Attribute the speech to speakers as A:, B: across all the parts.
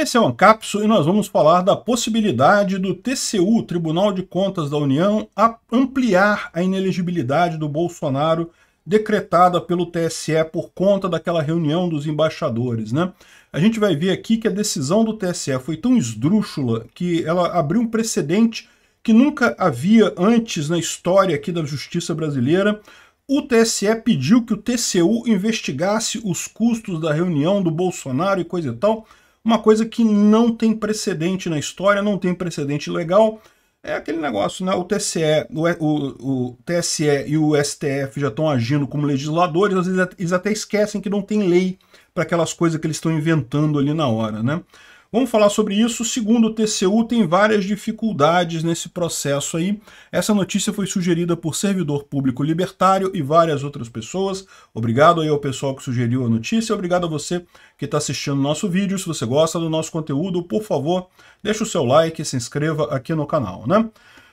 A: Esse é o Ancapso e nós vamos falar da possibilidade do TCU, Tribunal de Contas da União, ampliar a inelegibilidade do Bolsonaro decretada pelo TSE por conta daquela reunião dos embaixadores. Né? A gente vai ver aqui que a decisão do TSE foi tão esdrúxula que ela abriu um precedente que nunca havia antes na história aqui da justiça brasileira. O TSE pediu que o TCU investigasse os custos da reunião do Bolsonaro e coisa e tal uma coisa que não tem precedente na história, não tem precedente legal. É aquele negócio, né? O TSE, o, o, o TSE e o STF já estão agindo como legisladores, às vezes eles até esquecem que não tem lei para aquelas coisas que eles estão inventando ali na hora, né? Vamos falar sobre isso. Segundo o TCU, tem várias dificuldades nesse processo aí. Essa notícia foi sugerida por servidor público libertário e várias outras pessoas. Obrigado aí ao pessoal que sugeriu a notícia. Obrigado a você que está assistindo nosso vídeo. Se você gosta do nosso conteúdo, por favor, deixa o seu like e se inscreva aqui no canal, né?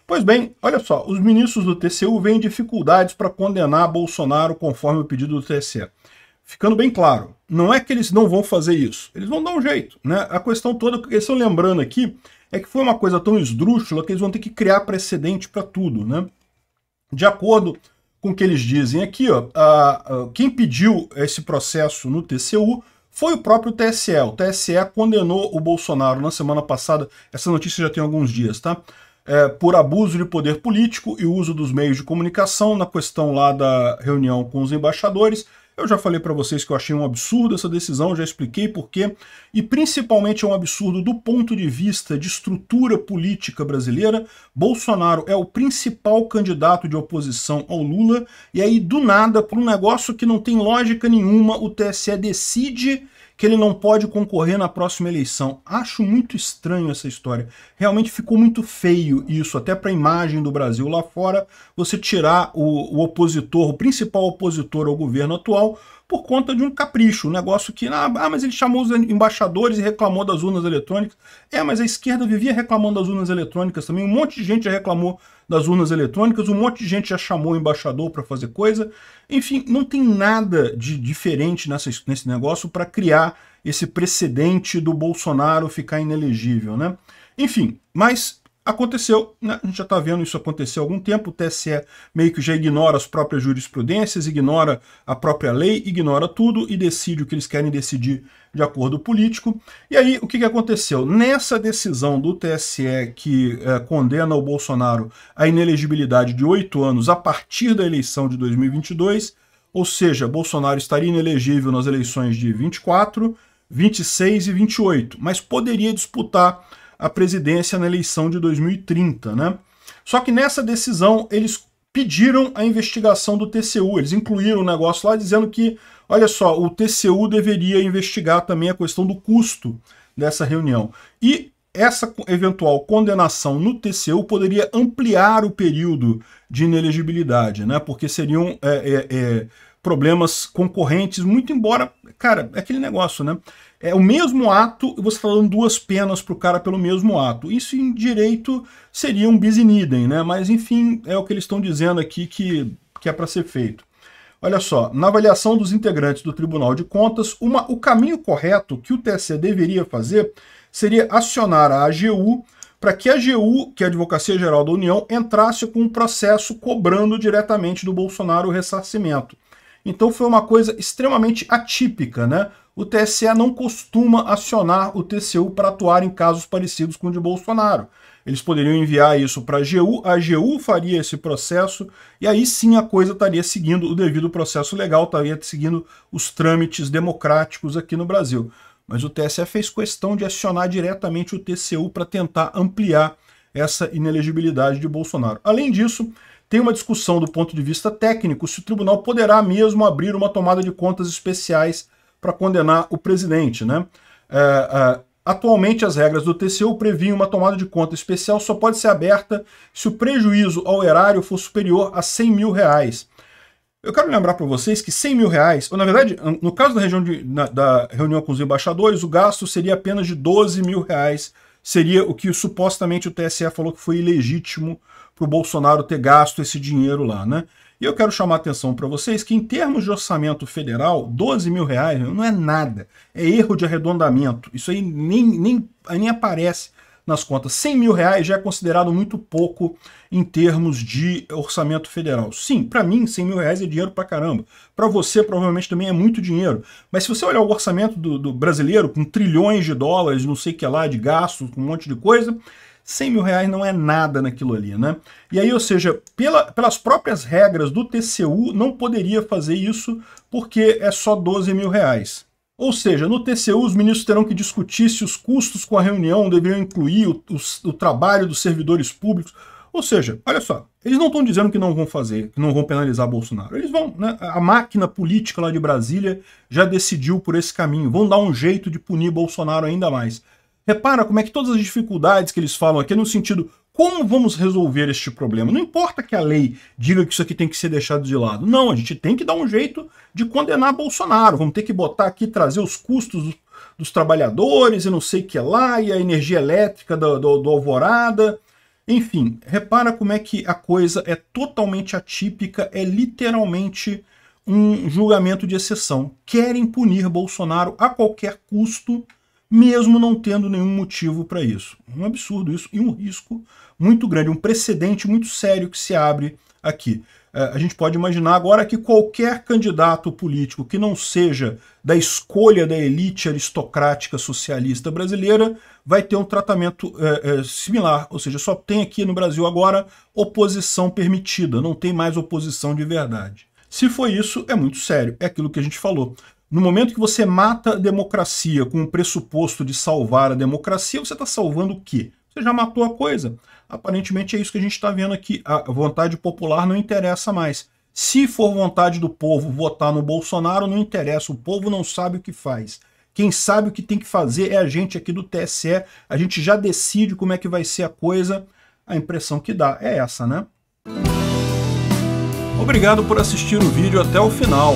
A: Pois bem, olha só, os ministros do TCU veem dificuldades para condenar Bolsonaro conforme o pedido do TSE ficando bem claro, não é que eles não vão fazer isso, eles vão dar um jeito, né? A questão toda que eles estão lembrando aqui é que foi uma coisa tão esdrúxula que eles vão ter que criar precedente para tudo, né? De acordo com o que eles dizem aqui, ó, a, a, quem pediu esse processo no TCU foi o próprio TSE. O TSE condenou o Bolsonaro na semana passada, essa notícia já tem alguns dias, tá? É, por abuso de poder político e uso dos meios de comunicação na questão lá da reunião com os embaixadores eu já falei para vocês que eu achei um absurdo essa decisão, já expliquei por quê, e principalmente é um absurdo do ponto de vista de estrutura política brasileira. Bolsonaro é o principal candidato de oposição ao Lula, e aí do nada, por um negócio que não tem lógica nenhuma, o TSE decide que ele não pode concorrer na próxima eleição. Acho muito estranho essa história. Realmente ficou muito feio isso, até para a imagem do Brasil lá fora, você tirar o, o opositor, o principal opositor ao governo atual, por conta de um capricho, um negócio que, ah, ah, mas ele chamou os embaixadores e reclamou das urnas eletrônicas. É, mas a esquerda vivia reclamando das urnas eletrônicas também, um monte de gente já reclamou das urnas eletrônicas, um monte de gente já chamou o embaixador para fazer coisa. Enfim, não tem nada de diferente nessa, nesse negócio para criar esse precedente do Bolsonaro ficar inelegível, né? Enfim, mas Aconteceu, né? a gente já está vendo isso acontecer há algum tempo, o TSE meio que já ignora as próprias jurisprudências, ignora a própria lei, ignora tudo e decide o que eles querem decidir de acordo político. E aí, o que, que aconteceu? Nessa decisão do TSE que eh, condena o Bolsonaro à inelegibilidade de oito anos a partir da eleição de 2022, ou seja, Bolsonaro estaria inelegível nas eleições de 24, 26 e 28, mas poderia disputar a presidência na eleição de 2030, né? Só que nessa decisão eles pediram a investigação do TCU, eles incluíram o negócio lá dizendo que, olha só, o TCU deveria investigar também a questão do custo dessa reunião. E essa eventual condenação no TCU poderia ampliar o período de inelegibilidade, né? Porque seriam é, é, é, problemas concorrentes, muito embora, cara, é aquele negócio, né? é o mesmo ato e você está dando duas penas para o cara pelo mesmo ato. Isso em direito seria um bis in idem, né? Mas enfim, é o que eles estão dizendo aqui que, que é para ser feito. Olha só, na avaliação dos integrantes do Tribunal de Contas, uma, o caminho correto que o TSE deveria fazer seria acionar a AGU para que a AGU, que é a Advocacia Geral da União, entrasse com um processo cobrando diretamente do Bolsonaro o ressarcimento. Então foi uma coisa extremamente atípica, né? O TSE não costuma acionar o TCU para atuar em casos parecidos com o de Bolsonaro. Eles poderiam enviar isso para a AGU, a AGU faria esse processo, e aí sim a coisa estaria seguindo o devido processo legal, estaria seguindo os trâmites democráticos aqui no Brasil. Mas o TSE fez questão de acionar diretamente o TCU para tentar ampliar essa inelegibilidade de Bolsonaro. Além disso, tem uma discussão do ponto de vista técnico se o tribunal poderá mesmo abrir uma tomada de contas especiais para condenar o presidente. Né? É, é, atualmente, as regras do TCU previam uma tomada de conta especial só pode ser aberta se o prejuízo ao erário for superior a 100 mil reais. Eu quero lembrar para vocês que 100 mil reais, ou na verdade, no caso da, de, na, da, reunião com os embaixadores, o gasto seria apenas de 12 mil reais, seria o que supostamente o TSE falou que foi ilegítimo para o Bolsonaro ter gasto esse dinheiro lá, né? E eu quero chamar a atenção para vocês que, em termos de orçamento federal, 12 mil reais não é nada. É erro de arredondamento. Isso aí nem, nem, nem aparece nas contas. 100 mil reais já é considerado muito pouco em termos de orçamento federal. Sim, para mim, 100 mil reais é dinheiro para caramba. Para você, provavelmente, também é muito dinheiro. Mas se você olhar o orçamento do, do brasileiro, com trilhões de dólares, não sei o que lá, de gastos, com um monte de coisa, 100 mil reais não é nada naquilo ali, né? E aí, ou seja, pela, pelas próprias regras do TCU, não poderia fazer isso porque é só 12 mil reais. Ou seja, no TCU os ministros terão que discutir se os custos com a reunião deveriam incluir o, o, o trabalho dos servidores públicos. Ou seja, olha só, eles não estão dizendo que não vão fazer, que não vão penalizar Bolsonaro. Eles vão, né? A máquina política lá de Brasília já decidiu por esse caminho. Vão dar um jeito de punir Bolsonaro ainda mais. Repara como é que todas as dificuldades que eles falam aqui é no sentido como vamos resolver este problema? Não importa que a lei diga que isso aqui tem que ser deixado de lado. Não, a gente tem que dar um jeito de condenar Bolsonaro. Vamos ter que botar aqui, trazer os custos dos, dos trabalhadores e não sei o que lá, e a energia elétrica do, do, do Alvorada. Enfim, repara como é que a coisa é totalmente atípica, é literalmente um julgamento de exceção. Querem punir Bolsonaro a qualquer custo mesmo não tendo nenhum motivo para isso. Um absurdo isso e um risco muito grande, um precedente muito sério que se abre aqui. É, a gente pode imaginar agora que qualquer candidato político que não seja da escolha da elite aristocrática socialista brasileira vai ter um tratamento é, é, similar, ou seja, só tem aqui no Brasil agora oposição permitida, não tem mais oposição de verdade. Se foi isso, é muito sério. É aquilo que a gente falou. No momento que você mata a democracia com o pressuposto de salvar a democracia, você está salvando o quê? Você já matou a coisa. Aparentemente é isso que a gente está vendo aqui. A vontade popular não interessa mais. Se for vontade do povo votar no Bolsonaro, não interessa. O povo não sabe o que faz. Quem sabe o que tem que fazer é a gente aqui do TSE. A gente já decide como é que vai ser a coisa. A impressão que dá é essa, né? Obrigado por assistir o vídeo até o final.